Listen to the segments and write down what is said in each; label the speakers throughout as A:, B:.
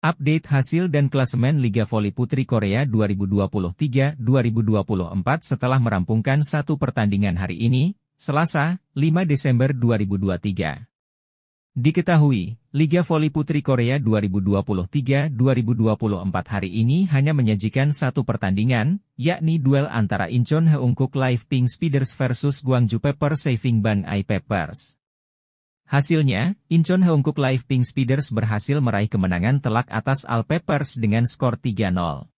A: Update hasil dan klasemen Liga Voli Putri Korea 2023-2024 setelah merampungkan satu pertandingan hari ini, Selasa, 5 Desember 2023. Diketahui, Liga Voli Putri Korea 2023-2024 hari ini hanya menyajikan satu pertandingan, yakni duel antara Incheon Heungkuk Live Pink Speeders versus Gwangju Pepper Saving Ban I Peppers. Hasilnya, Incheon Hongkuk Live Pink Speeders berhasil meraih kemenangan telak atas All Peppers dengan skor 3-0.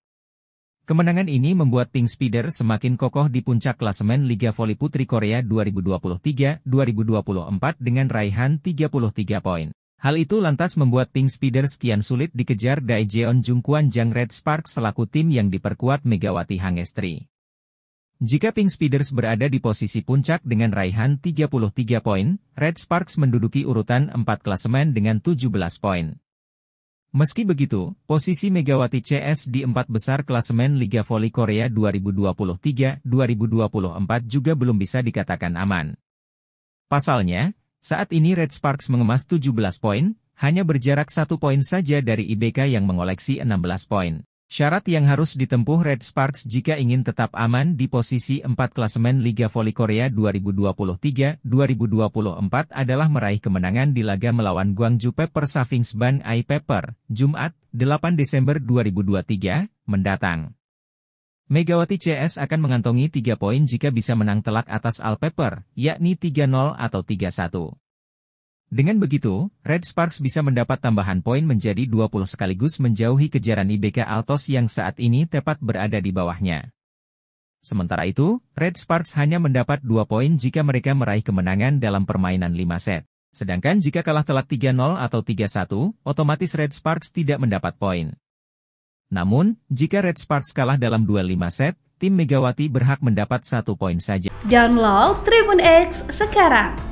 A: Kemenangan ini membuat Pink Speeders semakin kokoh di puncak klasemen Liga Voli Putri Korea 2023-2024 dengan raihan 33 poin. Hal itu lantas membuat Pink Speeders kian sulit dikejar Daejeon Jungkwan Jang Red Spark selaku tim yang diperkuat Megawati Hangestri. Jika Pink Speeders berada di posisi puncak dengan raihan 33 poin, Red Sparks menduduki urutan 4 klasemen dengan 17 poin. Meski begitu, posisi Megawati CS di empat besar klasemen Liga Voli Korea 2023-2024 juga belum bisa dikatakan aman. Pasalnya, saat ini Red Sparks mengemas 17 poin, hanya berjarak satu poin saja dari IBK yang mengoleksi 16 poin. Syarat yang harus ditempuh Red Sparks jika ingin tetap aman di posisi 4 klasemen Liga Voli Korea 2023-2024 adalah meraih kemenangan di laga melawan Gwangju Pepper Savings Bank I Pepper, Jumat, 8 Desember 2023, mendatang. Megawati CS akan mengantongi 3 poin jika bisa menang telak atas Al Pepper, yakni 3-0 atau 3-1. Dengan begitu, Red Sparks bisa mendapat tambahan poin menjadi 20 sekaligus menjauhi kejaran IBK Altos yang saat ini tepat berada di bawahnya. Sementara itu, Red Sparks hanya mendapat 2 poin jika mereka meraih kemenangan dalam permainan 5 set. Sedangkan jika kalah telat 3-0 atau 3-1, otomatis Red Sparks tidak mendapat poin. Namun, jika Red Sparks kalah dalam 2 5 set, tim Megawati berhak mendapat 1 poin saja. Download Tribun X sekarang